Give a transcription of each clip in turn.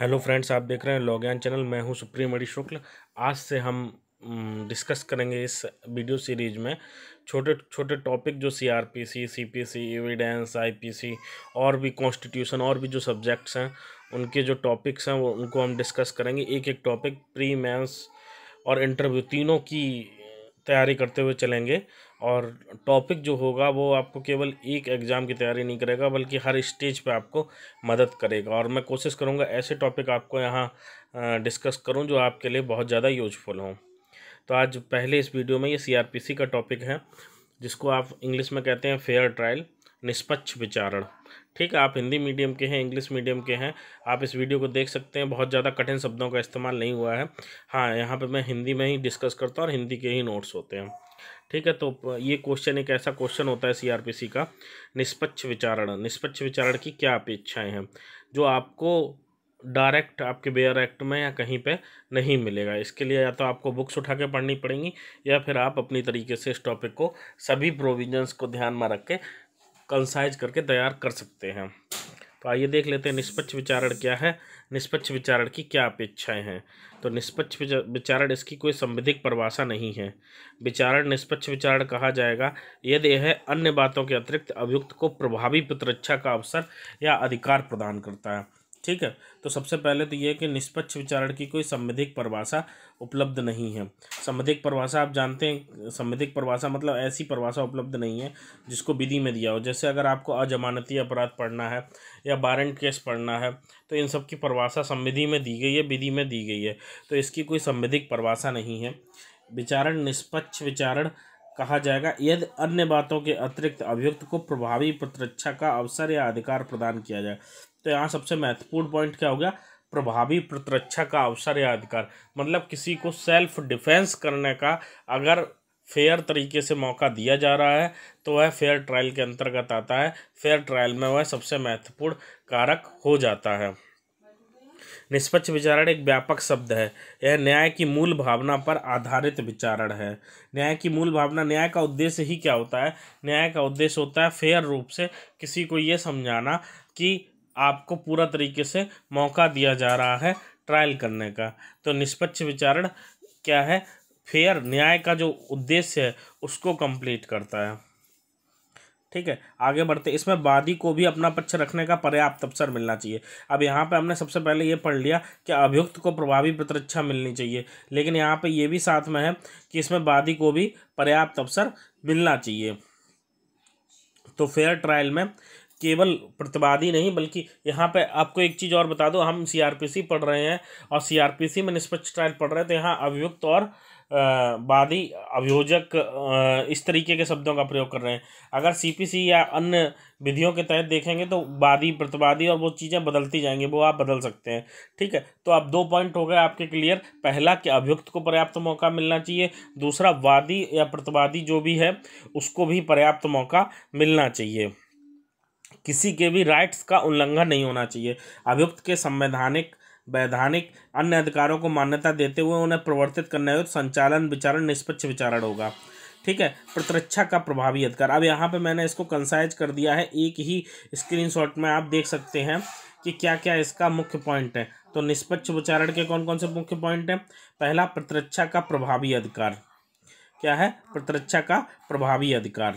hello friends आप देख रहे हैं लॉग्यान चैनल मैं हूं सुप्रीम अड़ी शुक्ल आज से हम डिस्कस करेंगे इस वीडियो सीरीज में छोटे छोटे टॉपिक जो C R P C C P C evidence I P C और भी कॉन्स्टिट्यूशन और भी जो सब्जेक्ट्स हैं उनके जो टॉपिक्स हैं वो उनको हम डिस्कस करेंगे एक एक टॉपिक प्री मैंस और इंटरव्यू तीनों की तैयारी करते हुए चलेंगे और टॉपिक जो होगा वो आपको केवल एक एग्ज़ाम की तैयारी नहीं करेगा बल्कि हर स्टेज पे आपको मदद करेगा और मैं कोशिश करूँगा ऐसे टॉपिक आपको यहाँ डिस्कस करूँ जो आपके लिए बहुत ज़्यादा यूजफुल हों तो आज पहले इस वीडियो में ये सी का टॉपिक है जिसको आप इंग्लिश में कहते हैं फेयर ट्रायल निष्पक्ष विचारण ठीक है आप हिंदी मीडियम के हैं इंग्लिश मीडियम के हैं आप इस वीडियो को देख सकते हैं बहुत ज़्यादा कठिन शब्दों का इस्तेमाल नहीं हुआ है हाँ यहाँ पे मैं हिंदी में ही डिस्कस करता हूँ और हिंदी के ही नोट्स होते हैं ठीक है तो ये क्वेश्चन एक ऐसा क्वेश्चन होता है सीआरपीसी का निष्पक्ष विचारण निष्पक्ष विचारण की क्या अपेक्षाएं हैं जो आपको डायरेक्ट आपके बेयर एक्ट में या कहीं पे नहीं मिलेगा इसके लिए या तो आपको बुक्स उठा के पढ़नी पड़ेंगी या फिर आप अपनी तरीके से इस टॉपिक को सभी प्रोविजन्स को ध्यान में रख के कंसाइज करके तैयार कर सकते हैं तो आइए देख लेते हैं निष्पक्ष विचारण क्या है निष्पक्ष विचारण की क्या अपेक्षाएं हैं तो निष्पक्ष विचारण इसकी कोई संविधिक परिभाषा नहीं है विचारण निष्पक्ष विचारण कहा जाएगा यदि यह अन्य बातों के अतिरिक्त अभियुक्त को प्रभावी प्रतिरक्षा का अवसर या अधिकार प्रदान करता है ठीक है तो सबसे पहले तो ये है कि निष्पक्ष विचारण की कोई संविधिक परिभाषा उपलब्ध नहीं है संविधिक परिभाषा आप जानते हैं संविधिक परिभाषा मतलब ऐसी परिभाषा उपलब्ध नहीं है जिसको विधि में दिया हो जैसे अगर आपको अजमानती अपराध पढ़ना है या वारंट केस पढ़ना है तो इन सब की परिभाषा संविधि में दी गई है विधि में दी गई है तो इसकी कोई संविधिक परिभाषा नहीं है विचारण निष्पक्ष विचारण कहा जाएगा यदि अन्य बातों के अतिरिक्त अभियुक्त को प्रभावी प्रतिरक्षा का अवसर या अधिकार प्रदान किया जाए तो यहाँ सबसे महत्वपूर्ण पॉइंट क्या हो गया प्रभावी प्रतिरक्षा का अवसर या अधिकार मतलब किसी को सेल्फ डिफेंस करने का अगर फेयर तरीके से मौका दिया जा रहा है तो वह फेयर ट्रायल के अंतर्गत आता है फेयर ट्रायल में वह सबसे महत्वपूर्ण कारक हो जाता है निष्पक्ष विचारण एक व्यापक शब्द है यह न्याय की मूल भावना पर आधारित विचारण है न्याय की मूल भावना न्याय का उद्देश्य ही क्या होता है न्याय का उद्देश्य होता है फेयर रूप से किसी को ये समझाना कि आपको पूरा तरीके से मौका दिया जा रहा है ट्रायल करने का तो निष्पक्ष विचारण क्या है फेयर न्याय का जो उद्देश्य है उसको कंप्लीट करता है ठीक है आगे बढ़ते इसमें वादी को भी अपना पक्ष रखने का पर्याप्त अवसर मिलना चाहिए अब यहाँ पे हमने सबसे पहले ये पढ़ लिया कि अभियुक्त को प्रभावी प्रतिरक्षा मिलनी चाहिए लेकिन यहाँ पे ये भी साथ में है कि इसमें वादी को भी पर्याप्त अवसर मिलना चाहिए तो फेयर ट्रायल में केवल प्रतिवादी नहीं बल्कि यहाँ पे आपको एक चीज़ और बता दो हम सीआरपीसी पढ़ रहे हैं और सीआरपीसी में निष्पक्ष ट्रायल पढ़ रहे हैं तो यहाँ अभियुक्त और वादी अभियोजक इस तरीके के शब्दों का प्रयोग कर रहे हैं अगर सीपीसी या अन्य विधियों के तहत देखेंगे तो वादी प्रतिवादी और वो चीज़ें बदलती जाएंगी वो आप बदल सकते हैं ठीक है तो अब दो पॉइंट हो गए आपके क्लियर पहला कि अभियुक्त को पर्याप्त मौका मिलना चाहिए दूसरा वादी या प्रतिवादी जो भी है उसको भी पर्याप्त मौका मिलना चाहिए किसी के भी राइट्स का उल्लंघन नहीं होना चाहिए अभियुक्त के संवैधानिक वैधानिक अन्य अधिकारों को मान्यता देते हुए उन्हें प्रवर्तित करने हेतु संचालन विचारण निष्पक्ष विचारण होगा ठीक है प्रतिरक्षा का प्रभावी अधिकार अब यहाँ पे मैंने इसको कंसाइज कर दिया है एक ही स्क्रीनशॉट में आप देख सकते हैं कि क्या क्या इसका मुख्य पॉइंट है तो निष्पक्ष विचारण के कौन कौन से मुख्य पॉइंट हैं पहला प्रतिरक्षा का प्रभावी अधिकार क्या है प्रतिरक्षा का प्रभावी अधिकार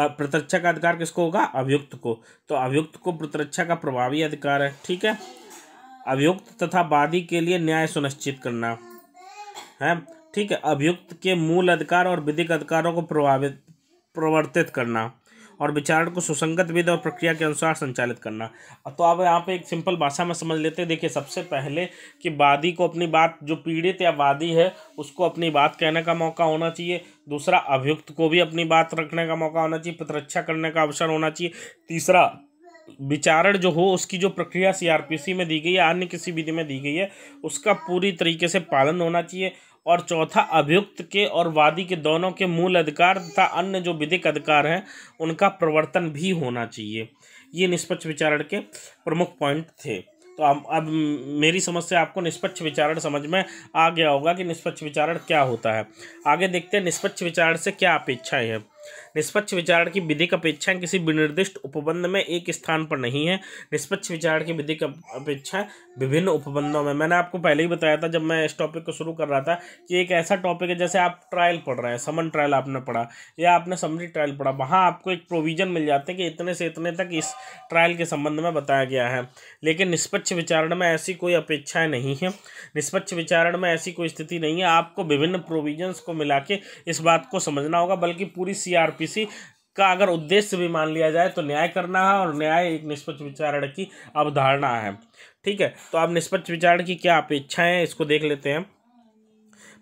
प्रतिरक्षा का अधिकार किसको होगा अभियुक्त को तो अभियुक्त को प्रतिरक्षा का प्रभावी अधिकार है ठीक है अभियुक्त तथा वादी के लिए न्याय सुनिश्चित करना है ठीक है अभियुक्त के मूल अधिकार और विधिक अधिकारों को प्रभावित प्रवर्तित करना और विचारण को सुसंगत विधि और प्रक्रिया के अनुसार संचालित करना तो अब यहाँ पे एक सिंपल भाषा में समझ लेते हैं देखिए सबसे पहले कि वादी को अपनी बात जो पीड़ित या वादी है उसको अपनी बात कहने का मौका होना चाहिए दूसरा अभियुक्त को भी अपनी बात रखने का मौका होना चाहिए प्रतिरक्षा करने का अवसर होना चाहिए तीसरा विचारण जो हो उसकी जो प्रक्रिया सीआरपीसी में दी गई है अन्य किसी विधि में दी गई है उसका पूरी तरीके से पालन होना चाहिए और चौथा अभियुक्त के और वादी के दोनों के मूल अधिकार तथा अन्य जो विधिक अधिकार हैं उनका प्रवर्तन भी होना चाहिए ये निष्पक्ष विचारण के प्रमुख पॉइंट थे तो अब अब मेरी समझ से आपको निष्पक्ष विचारण समझ में आ गया होगा कि निष्पक्ष विचारण क्या होता है आगे देखते हैं निष्पक्ष विचारण से क्या अपेक्षाएँ हैं निष्पक्ष विचारण की विधि का अपेक्षा किसी विनिर्दिष्ट उपबंध में एक स्थान पर नहीं है निष्पक्ष विचारण की विधि का अपेक्षा विभिन्न उपबंधों में मैंने आपको पहले ही बताया था जब मैं इस टॉपिक को शुरू कर रहा था कि एक ऐसा टॉपिक है जैसे आप ट्रायल पढ़ रहे हैं समन ट्रायल आपने पढ़ा या आपने समरी ट्रायल पढ़ा वहाँ आपको एक प्रोविजन मिल जाता है कि इतने से इतने तक इस ट्रायल के संबंध में बताया गया है लेकिन निष्पक्ष विचारण में ऐसी कोई अपेक्षाएँ नहीं है निष्पक्ष विचारण में ऐसी कोई स्थिति नहीं है आपको विभिन्न प्रोविजन्स को मिला के इस बात को समझना होगा बल्कि पूरी सी सीआरपीसी का अगर उद्देश्य भी मान लिया जाए तो न्याय करना है और न्याय एक निष्पक्ष विचारण की अवधारणा है ठीक है तो अब निष्पक्ष विचारण की क्या अपेक्षाएं इसको देख लेते हैं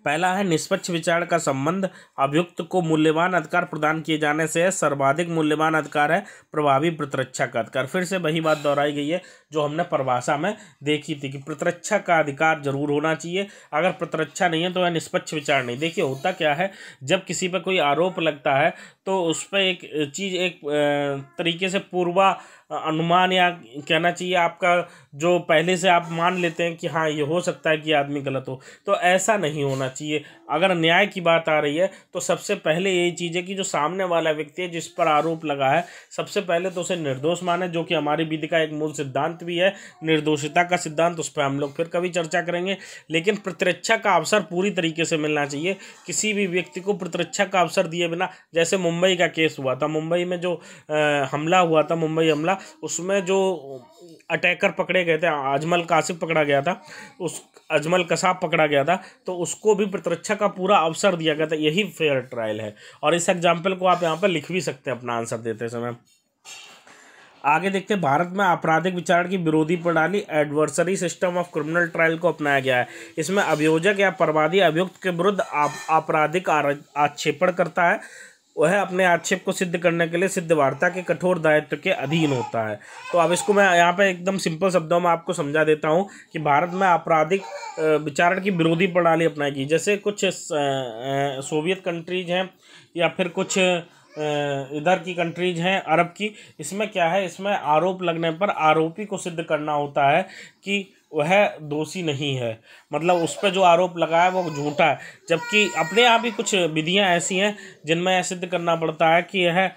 पहला है निष्पक्ष विचार का संबंध अभियुक्त को मूल्यवान अधिकार प्रदान किए जाने से सर्वाधिक मूल्यवान अधिकार है प्रभावी प्रतिरक्षा का अधिकार फिर से वही बात दोहराई गई है जो हमने परिभाषा में देखी थी कि प्रतिरक्षा का अधिकार जरूर होना चाहिए अगर प्रतिरक्षा नहीं है तो वह निष्पक्ष विचार नहीं देखिए होता क्या है जब किसी पर कोई आरोप लगता है तो उस पर एक चीज़ एक तरीके से पूर्वा अनुमान या कहना चाहिए आपका जो पहले से आप मान लेते हैं कि हाँ ये हो सकता है कि आदमी गलत हो तो ऐसा नहीं होना चाहिए अगर न्याय की बात आ रही है तो सबसे पहले यही चीज़ है कि जो सामने वाला व्यक्ति है जिस पर आरोप लगा है सबसे पहले तो उसे निर्दोष माने जो कि हमारी विधि का एक मूल सिद्धांत भी है निर्दोषिता का सिद्धांत उस पर हम लोग फिर कभी चर्चा करेंगे लेकिन प्रतिरक्षा का अवसर पूरी तरीके से मिलना चाहिए किसी भी व्यक्ति को प्रतिरक्षा का अवसर दिए बिना जैसे मुंबई का केस हुआ था मुंबई में जो हमला हुआ था मुंबई हमला उसमें जो अटैकर पकड़े गए थे अजमल कासिफ पकड़ा गया था उस अजमल कसाब पकड़ा गया था तो उसको भी प्रतिरक्षा का पूरा अवसर दिया गया था यही फेयर ट्रायल है और इस एग्जाम्पल को आप यहाँ पर लिख भी सकते हैं अपना आंसर देते समय आगे देखते हैं भारत में आपराधिक विचार की विरोधी प्रणाली adversary system of criminal trial को अपनाया गया है इसमें अभियोजक या परवादी अभियुक्त के विरुद्ध आपराधिक आक्षेपण करता है वह अपने आक्षेप को सिद्ध करने के लिए सिद्धवार्ता के कठोर दायित्व के अधीन होता है तो अब इसको मैं यहाँ पर एकदम सिंपल शब्दों में आपको समझा देता हूँ कि भारत में आपराधिक विचारण की विरोधी प्रणाली अपनाई गई जैसे कुछ सोवियत कंट्रीज हैं या फिर कुछ इधर की कंट्रीज हैं अरब की इसमें क्या है इसमें आरोप लगने पर आरोपी को सिद्ध करना होता है कि वह दोषी नहीं है मतलब उस पर जो आरोप लगाया वो झूठा है जबकि अपने आप ही कुछ विधियां ऐसी हैं जिनमें यह सिद्ध करना पड़ता है कि यह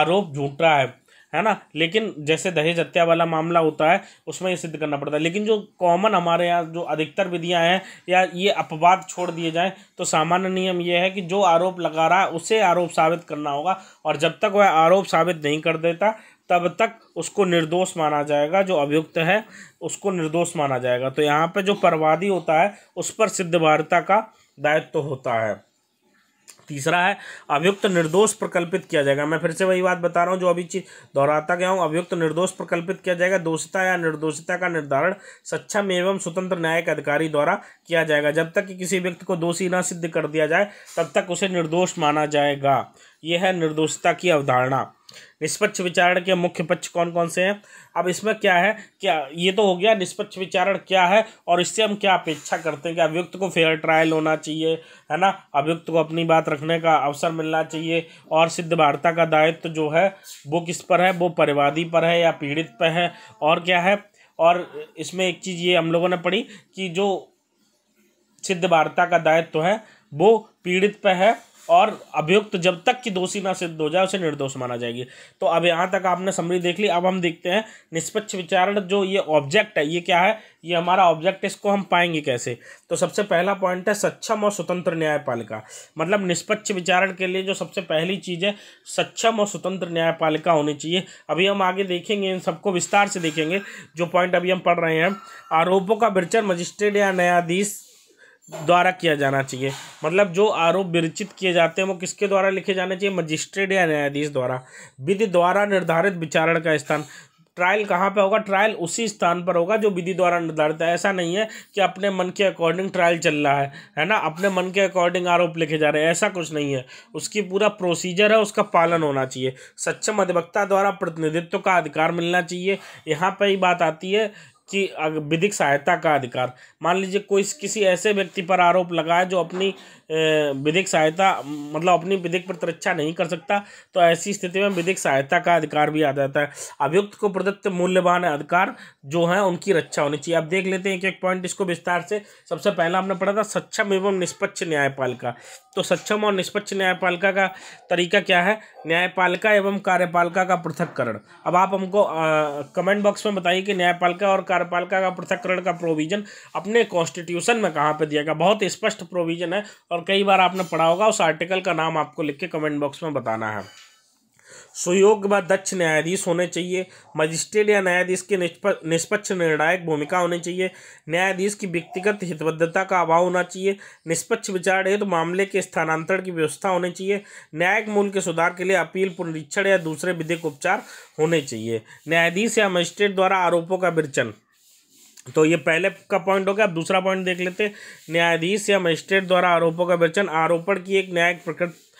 आरोप झूठा है है ना लेकिन जैसे दहेज हत्या वाला मामला होता है उसमें ये सिद्ध करना पड़ता है लेकिन जो कॉमन हमारे यहाँ जो अधिकतर विधियाँ हैं या ये अपवाद छोड़ दिए जाएँ तो सामान्य नियम ये है कि जो आरोप लगा रहा है उसे आरोप साबित करना होगा और जब तक वह आरोप साबित नहीं कर देता तब तक उसको निर्दोष माना जाएगा जो अभियुक्त है उसको निर्दोष माना जाएगा तो यहाँ पर जो परवादी होता है उस पर सिद्ध का दायित्व तो होता है तीसरा है अभियुक्त निर्दोष प्रकल्पित किया जाएगा मैं फिर से वही बात बता रहा हूँ जो अभी चीज दोहराता गया हूँ अभियुक्त निर्दोष प्रकल्पित किया जाएगा दोषता या निर्दोषता का निर्धारण सक्षम एवं स्वतंत्र न्यायिक अधिकारी द्वारा किया जाएगा जब तक कि किसी व्यक्ति को दोषी न सिद्ध कर दिया जाए तब तक उसे निर्दोष माना जाएगा यह है निर्दोषता की अवधारणा निष्पक्ष विचारण के मुख्य पक्ष कौन कौन से हैं अब इसमें क्या है क्या ये तो हो गया निष्पक्ष विचारण क्या है और इससे हम क्या अपेक्षा करते हैं कि अभियुक्त को फेयर ट्रायल होना चाहिए है ना अभियुक्त को अपनी बात रखने का अवसर मिलना चाहिए और सिद्ध वार्ता का दायित्व तो जो है वो किस पर है वो परिवादी पर है या पीड़ित पर है और क्या है और इसमें एक चीज़ ये हम लोगों ने पढ़ी कि जो सिद्ध वार्ता का दायित्व तो है वो पीड़ित पर है और अभियुक्त जब तक कि दोषी ना सिद्ध हो जाए उसे निर्दोष माना जाएगी तो अब यहाँ तक आपने समरी देख ली अब हम देखते हैं निष्पक्ष विचारण जो ये ऑब्जेक्ट है ये क्या है ये हमारा ऑब्जेक्ट इसको हम पाएंगे कैसे तो सबसे पहला पॉइंट है सक्षम और स्वतंत्र न्यायपालिका मतलब निष्पक्ष विचारण के लिए जो सबसे पहली चीज़ है सक्षम और स्वतंत्र न्यायपालिका होनी चाहिए अभी हम आगे देखेंगे इन सबको विस्तार से देखेंगे जो पॉइंट अभी हम पढ़ रहे हैं आरोपों का विचर मजिस्ट्रेट या न्यायाधीश द्वारा किया जाना चाहिए मतलब जो आरोप विरचित किए जाते हैं वो किसके द्वारा लिखे जाने चाहिए मजिस्ट्रेट या न्यायाधीश द्वारा विधि द्वारा निर्धारित विचारण का स्थान ट्रायल कहाँ पे होगा ट्रायल उसी स्थान पर होगा जो विधि द्वारा निर्धारित है ऐसा नहीं है कि अपने मन के अकॉर्डिंग ट्रायल चल रहा है है ना अपने मन के अकॉर्डिंग आरोप लिखे जा रहे हैं ऐसा कुछ नहीं है उसकी पूरा प्रोसीजर है उसका पालन होना चाहिए सक्षम अधिवक्ता द्वारा प्रतिनिधित्व का अधिकार मिलना चाहिए यहाँ पर ही बात आती है की विधिक सहायता का अधिकार मान लीजिए कोई किसी ऐसे व्यक्ति पर आरोप लगाए जो अपनी विधिक सहायता मतलब अपनी विधिक प्रतिरक्षा नहीं कर सकता तो ऐसी स्थिति में विधिक सहायता का अधिकार भी आ जाता है अभियुक्त को प्रदत्त मूल्यवान अधिकार जो हैं उनकी रक्षा होनी चाहिए अब देख लेते हैं एक एक पॉइंट इसको विस्तार से सबसे पहला आपने पढ़ा था सक्षम एवं निष्पक्ष न्यायपालिका तो सक्षम और निष्पक्ष न्यायपालिका का तरीका क्या है न्यायपालिका एवं कार्यपालिका का पृथककरण अब आप हमको कमेंट बॉक्स में बताइए कि न्यायपालिका और कार्यपालिका का पृथककरण का प्रोविजन अपने कॉन्स्टिट्यूशन में कहाँ पर दिया गया बहुत स्पष्ट प्रोविजन है और और कई बार आपने पढ़ा होगा उस आर्टिकल का नाम आपको लिख के कमेंट बॉक्स में बताना है सुयोग्य व दक्ष न्यायाधीश होने चाहिए मजिस्ट्रेट या न्यायाधीश की निष्पक्ष निर्णायक भूमिका होनी चाहिए न्यायाधीश की व्यक्तिगत हितबद्धता का अभाव होना चाहिए निष्पक्ष विचार हेतु तो मामले के स्थानांतरण की व्यवस्था होनी चाहिए न्यायिक मूल के सुधार के लिए अपील पुनरीक्षण या दूसरे विधिक उपचार होने चाहिए न्यायाधीश या मजिस्ट्रेट द्वारा आरोपों का विरचन तो ये पहले का पॉइंट हो गया अब दूसरा पॉइंट देख लेते हैं न्यायाधीश या मजिस्ट्रेट द्वारा आरोपों का विचन आरोपण की एक न्यायिक प्रकृति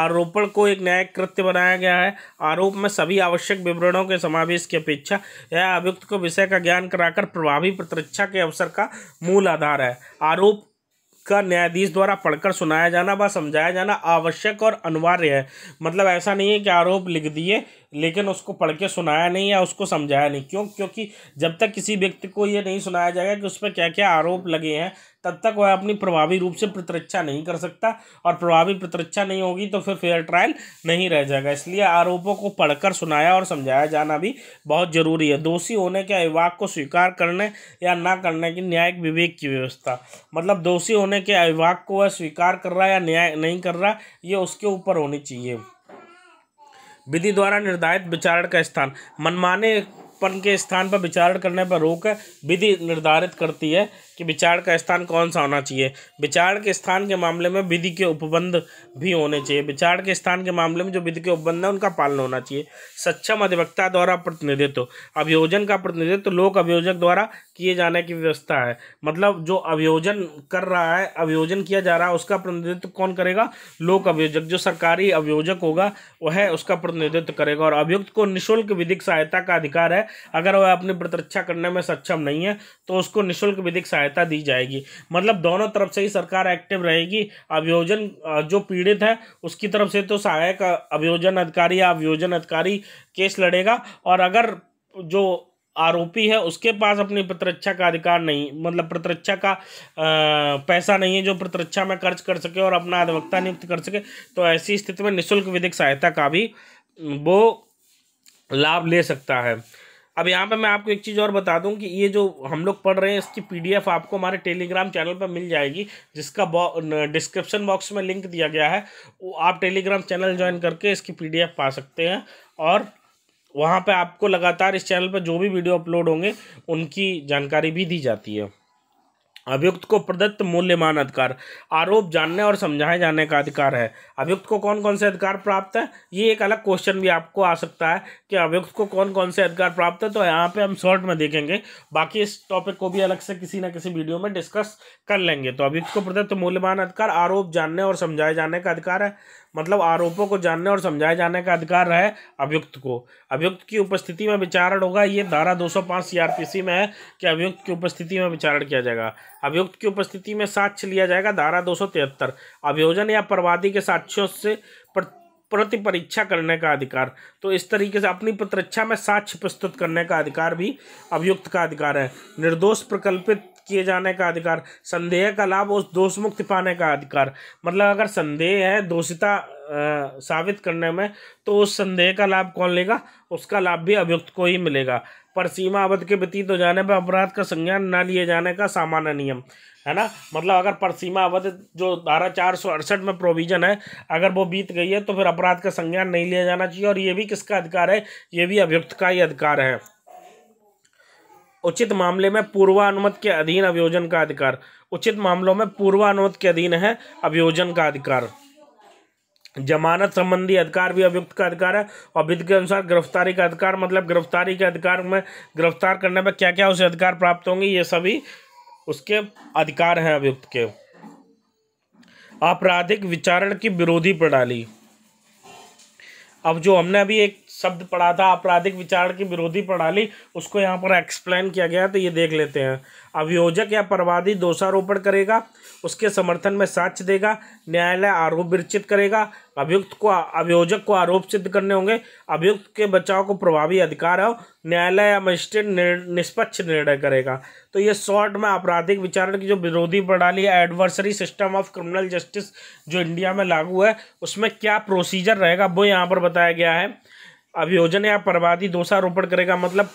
आरोपण को एक न्यायिक कृत्य बनाया गया है आरोप में सभी आवश्यक विवरणों के समावेश की अपेक्षा यह अभियुक्त को विषय का ज्ञान कराकर प्रभावी प्रतिरक्षा के अवसर का मूल आधार है आरोप का न्यायाधीश द्वारा पढ़कर सुनाया जाना व समझाया जाना आवश्यक और अनिवार्य है मतलब ऐसा नहीं है कि आरोप लिख दिए लेकिन उसको पढ़ के सुनाया नहीं या उसको समझाया नहीं क्यों क्योंकि जब तक किसी व्यक्ति को ये नहीं सुनाया जाएगा कि उस पर क्या क्या आरोप लगे हैं तब तक वह अपनी प्रभावी रूप से प्रतिरक्षा नहीं कर सकता और प्रभावी प्रतिरक्षा नहीं होगी तो फिर फेयर ट्रायल नहीं रह जाएगा इसलिए आरोपों को पढ़कर सुनाया और समझाया जाना भी बहुत जरूरी है दोषी होने के अविवाक को स्वीकार करने या ना करने की न्यायिक विवेक की व्यवस्था मतलब दोषी होने के अविवाक को वह स्वीकार कर रहा है या न्याय नहीं कर रहा ये उसके ऊपर होनी चाहिए विधि द्वारा निर्धारित विचारण का स्थान मनमाने पन के स्थान पर विचारण करने पर रोक विधि निर्धारित करती है कि विचार का स्थान कौन सा होना चाहिए विचार के स्थान के मामले में विधि के उपबंध भी होने चाहिए विचार के स्थान के मामले में जो विधि के उपबंध है उनका पालन होना चाहिए सक्षम अधिवक्ता द्वारा प्रतिनिधित्व अभियोजन का प्रतिनिधित्व लोक अभियोजक द्वारा किए जाने की व्यवस्था है मतलब जो अभियोजन कर रहा है अभियोजन किया जा रहा है उसका प्रतिनिधित्व कौन करेगा लोक अभियोजक जो सरकारी अभियोजक होगा वह उसका प्रतिनिधित्व करेगा और अभियुक्त को निःशुल्क विधिक सहायता का अधिकार है अगर वह अपनी प्रतिरक्षा करने में सक्षम नहीं है तो उसको निःशुल्क विधिक सहायता सहायता दी जाएगी मतलब दोनों तरफ से ही सरकार एक्टिव रहेगी अभियोजन जो पीड़ित है उसकी तरफ से तो सहायक अभियोजन अधिकारी या अभियोजन अधिकारी केस लड़ेगा और अगर जो आरोपी है उसके पास अपनी प्रतिरक्षा का अधिकार नहीं मतलब प्रतिरक्षा का आ, पैसा नहीं है जो प्रतिरक्षा में खर्च कर सके और अपना अधिवक्ता नियुक्त कर सके तो ऐसी स्थिति में निशुल्क विधिक सहायता का भी वो लाभ ले सकता है अब यहाँ पे मैं आपको एक चीज़ और बता दूँ कि ये जो हम लोग पढ़ रहे हैं इसकी पीडीएफ आपको हमारे टेलीग्राम चैनल पर मिल जाएगी जिसका डिस्क्रिप्शन बॉक्स में लिंक दिया गया है वो आप टेलीग्राम चैनल ज्वाइन करके इसकी पीडीएफ पा सकते हैं और वहाँ पे आपको लगातार इस चैनल पर जो भी वीडियो अपलोड होंगे उनकी जानकारी भी दी जाती है अभियुक्त को प्रदत्त मूल्यमान अधिकार आरोप जानने और समझाए जाने का अधिकार है अभियुक्त को कौन कौन से अधिकार प्राप्त है ये एक अलग क्वेश्चन भी आपको आ सकता है कि अभियुक्त को कौन कौन से अधिकार प्राप्त है तो यहाँ पे हम शॉर्ट में देखेंगे बाकी इस टॉपिक को भी अलग से किसी ना किसी वीडियो में डिस्कस कर लेंगे तो अभियुक्त को प्रदत्त मूल्यमान अधिकार आरोप जानने और समझाए जाने का अधिकार है मतलब आरोपों को जानने और समझाए जाने का अधिकार है अभियुक्त को अभियुक्त की उपस्थिति में विचारण होगा ये धारा 205 सीआरपीसी में है कि अभियुक्त की उपस्थिति में विचारण किया जाएगा अभियुक्त की उपस्थिति में साक्ष्य लिया जाएगा धारा दो अभियोजन या प्रवादी के साक्ष्यों से प्रति परीक्षा करने का अधिकार तो इस तरीके से अपनी प्रतिरक्षा में साक्ष्य प्रस्तुत करने का अधिकार भी अभियुक्त का अधिकार है निर्दोष प्रकल्पित किए जाने का अधिकार संदेह का लाभ उस दोष मुक्त पाने का अधिकार मतलब अगर संदेह है दोषिता साबित करने में तो उस संदेह का लाभ कौन लेगा उसका लाभ भी अभियुक्त को ही मिलेगा पर सीमा अवध के व्यतीत हो जाने पर अपराध का संज्ञान न लिए जाने का सामान्य नियम है ना मतलब अगर पर सीमा अवध जो धारा चार सौ अड़सठ में प्रोविजन है अगर वो बीत गई है तो फिर अपराध का संज्ञान नहीं लिया जाना चाहिए और ये भी किसका अधिकार है ये भी अभियुक्त का ही अधिकार है उचित मामले में पूर्वानुमत के अधीन अभियोजन का अधिकार उचित मामलों में पूर्वानुमत के अधीन है अभियोजन का अधिकार जमानत संबंधी अधिकार भी अभियुक्त का अधिकार है और विधि के अनुसार गिरफ्तारी का अधिकार मतलब गिरफ्तारी के अधिकार में गिरफ्तार करने पर क्या क्या उसे अधिकार प्राप्त होंगे ये सभी उसके अधिकार हैं अभियुक्त के आपराधिक विचारण की विरोधी प्रणाली अब जो हमने अभी एक शब्द पढ़ा था आपराधिक विचार की विरोधी प्रणाली उसको यहाँ पर एक्सप्लेन किया गया तो ये देख लेते हैं अभियोजक या परवादी दोषारोपण करेगा उसके समर्थन में साक्ष्य देगा न्यायालय आरोप विरचित करेगा अभियुक्त को अभियोजक को आरोप सिद्ध करने होंगे अभियुक्त के बचाव को प्रभावी अधिकार है न्यायालय या मजिस्ट्रेट निष्पक्ष निर्णय करेगा तो ये शॉर्ट में आपराधिक विचारण की जो विरोधी प्रणाली है adversary system of criminal justice जो इंडिया में लागू है उसमें क्या प्रोसीजर रहेगा वो यहाँ पर बताया गया है अभियोजन या परवादी दोषारोपण करेगा मतलब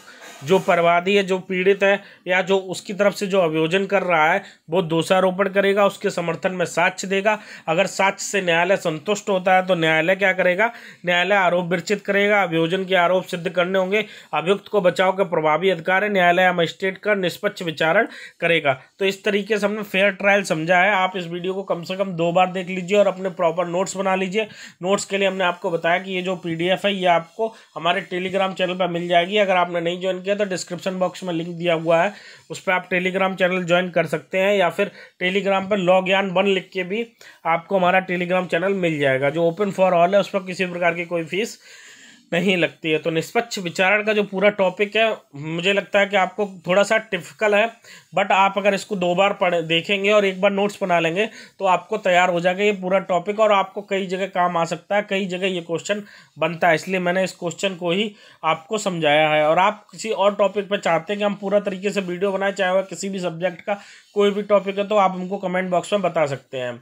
जो परवादी है जो पीड़ित है या जो उसकी तरफ से जो अभियोजन कर रहा है वो दोषारोपण करेगा उसके समर्थन में साक्ष्य देगा अगर साक्ष्य से न्यायालय संतुष्ट होता है तो न्यायालय क्या करेगा न्यायालय आरोप विरचित करेगा अभियोजन के आरोप सिद्ध करने होंगे अभियुक्त को बचाव का प्रभावी अधिकार है न्यायालय या मजिस्ट्रेट का निष्पक्ष विचारण करेगा तो इस तरीके से हमने फेयर ट्रायल समझा है आप इस वीडियो को कम से कम दो बार देख लीजिए और अपने प्रॉपर नोट्स बना लीजिए नोट्स के लिए हमने आपको बताया कि ये जो पी है ये आपको हमारे टेलीग्राम चैनल पर मिल जाएगी अगर आपने नहीं ज्वाइन हैं तो डिस्क्रिप्शन बॉक्स में लिंक दिया हुआ है उस पर आप टेलीग्राम चैनल ज्वाइन कर सकते हैं या फिर टेलीग्राम पर लॉ ज्ञान वन लिख के भी आपको हमारा टेलीग्राम चैनल मिल जाएगा जो ओपन फॉर ऑल है उस पर किसी प्रकार की कोई फीस नहीं लगती है तो निष्पक्ष विचारण का जो पूरा टॉपिक है मुझे लगता है कि आपको थोड़ा सा टिफिकल है बट आप अगर इसको दो बार पढ़ देखेंगे और एक बार नोट्स बना लेंगे तो आपको तैयार हो जाएगा ये पूरा टॉपिक और आपको कई जगह काम आ सकता है कई जगह ये क्वेश्चन बनता है इसलिए मैंने इस क्वेश्चन को ही आपको समझाया है और आप किसी और टॉपिक पर चाहते हैं कि हम पूरा तरीके से वीडियो बनाए चाहे वह किसी भी सब्जेक्ट का कोई भी टॉपिक है तो आप हमको कमेंट बॉक्स में बता सकते हैं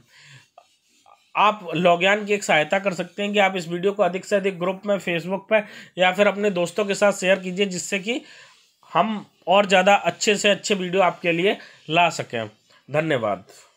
आप लॉगयान की एक सहायता कर सकते हैं कि आप इस वीडियो को अधिक से अधिक ग्रुप में फेसबुक पर या फिर अपने दोस्तों के साथ शेयर कीजिए जिससे कि हम और ज़्यादा अच्छे से अच्छे वीडियो आपके लिए ला सकें धन्यवाद